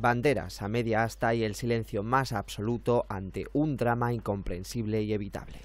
banderas a media asta y el silencio más absoluto ante un drama incomprensible y evitable.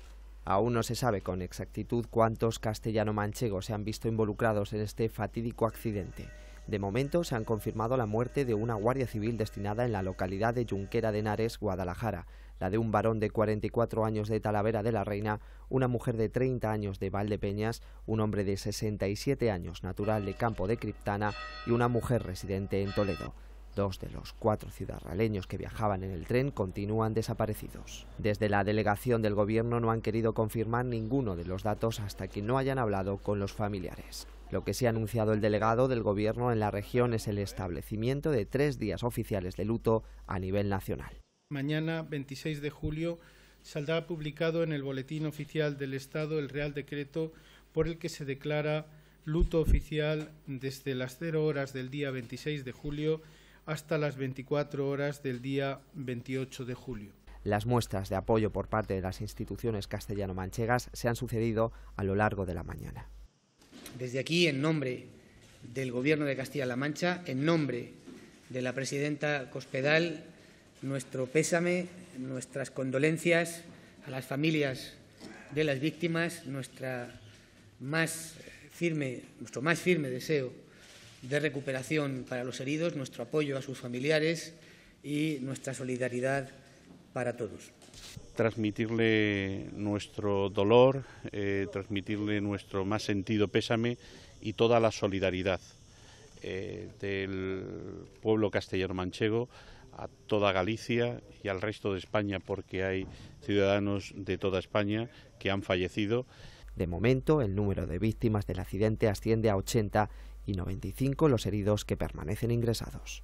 Aún no se sabe con exactitud cuántos castellano-manchegos se han visto involucrados en este fatídico accidente. De momento se han confirmado la muerte de una guardia civil destinada en la localidad de Junquera de Henares, Guadalajara, la de un varón de 44 años de Talavera de la Reina, una mujer de 30 años de Valdepeñas, un hombre de 67 años natural de Campo de Criptana y una mujer residente en Toledo. Dos de los cuatro ciudadraleños que viajaban en el tren continúan desaparecidos. Desde la delegación del gobierno no han querido confirmar ninguno de los datos hasta que no hayan hablado con los familiares. Lo que se sí ha anunciado el delegado del gobierno en la región es el establecimiento de tres días oficiales de luto a nivel nacional. Mañana, 26 de julio, saldrá publicado en el Boletín Oficial del Estado el Real Decreto por el que se declara luto oficial desde las 0 horas del día 26 de julio hasta las 24 horas del día 28 de julio. Las muestras de apoyo por parte de las instituciones castellano-manchegas se han sucedido a lo largo de la mañana. Desde aquí, en nombre del Gobierno de Castilla-La Mancha, en nombre de la presidenta Cospedal, nuestro pésame, nuestras condolencias a las familias de las víctimas, nuestra más firme, nuestro más firme deseo de recuperación para los heridos, nuestro apoyo a sus familiares y nuestra solidaridad para todos. Transmitirle nuestro dolor, eh, transmitirle nuestro más sentido pésame y toda la solidaridad eh, del pueblo castellano-manchego a toda Galicia y al resto de España, porque hay ciudadanos de toda España que han fallecido. De momento, el número de víctimas del accidente asciende a 80 y 95 los heridos que permanecen ingresados.